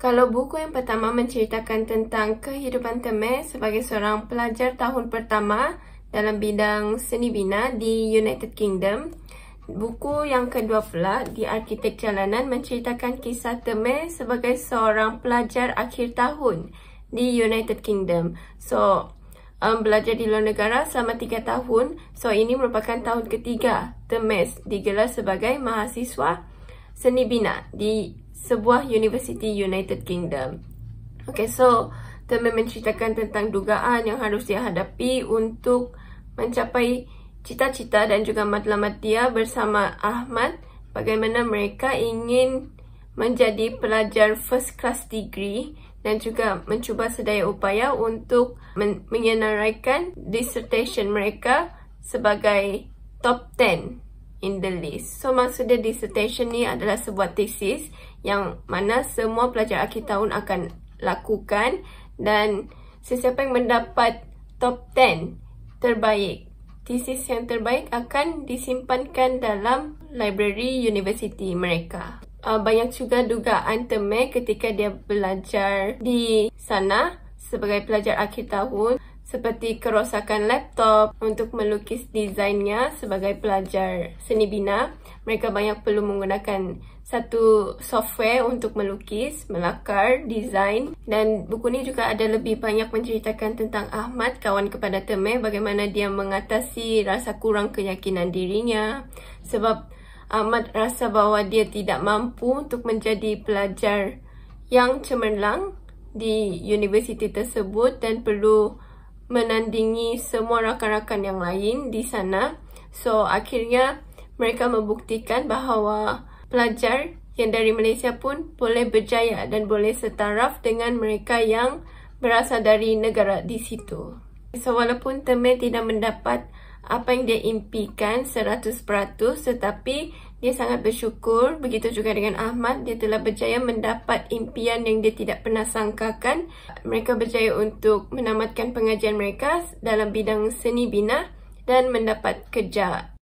Kalau buku yang pertama menceritakan tentang kehidupan Temer sebagai seorang pelajar tahun pertama dalam bidang seni bina di United Kingdom, buku yang kedua pula di Arkitek Jalanan menceritakan kisah Temer sebagai seorang pelajar akhir tahun di United Kingdom. So, um, belajar di luar negara selama tiga tahun. So, ini merupakan tahun ketiga Temes digelar sebagai mahasiswa seni bina di sebuah universiti United Kingdom. Okay, so Terma menceritakan tentang dugaan yang harus dihadapi untuk mencapai cita-cita dan juga matlamat dia bersama Ahmad bagaimana mereka ingin menjadi pelajar first class degree dan juga mencuba sedaya upaya untuk men- menyenaraikan dissertation mereka sebagai top 10 in the list. So maksud dia dissertation ni adalah sebuah tesis yang mana semua pelajar akhir tahun akan lakukan dan sesiapa yang mendapat top 10 terbaik, tesis yang terbaik akan disimpankan dalam library universiti mereka. Uh, banyak juga dugaan teme ketika dia belajar di sana sebagai pelajar akhir tahun seperti kerosakan laptop untuk melukis desainnya sebagai pelajar seni bina. Mereka banyak perlu menggunakan satu software untuk melukis, melakar, desain dan buku ini juga ada lebih banyak menceritakan tentang Ahmad, kawan kepada Temeh bagaimana dia mengatasi rasa kurang keyakinan dirinya sebab Ahmad rasa bahawa dia tidak mampu untuk menjadi pelajar yang cemerlang di universiti tersebut dan perlu menandingi semua rakan-rakan yang lain di sana. So akhirnya mereka membuktikan bahawa pelajar yang dari Malaysia pun boleh berjaya dan boleh setaraf dengan mereka yang berasal dari negara di situ. So, walaupun Termin tidak mendapat apa yang dia impikan 100% tetapi dia sangat bersyukur. Begitu juga dengan Ahmad, dia telah berjaya mendapat impian yang dia tidak pernah sangkakan. Mereka berjaya untuk menamatkan pengajian mereka dalam bidang seni bina dan mendapat kerja.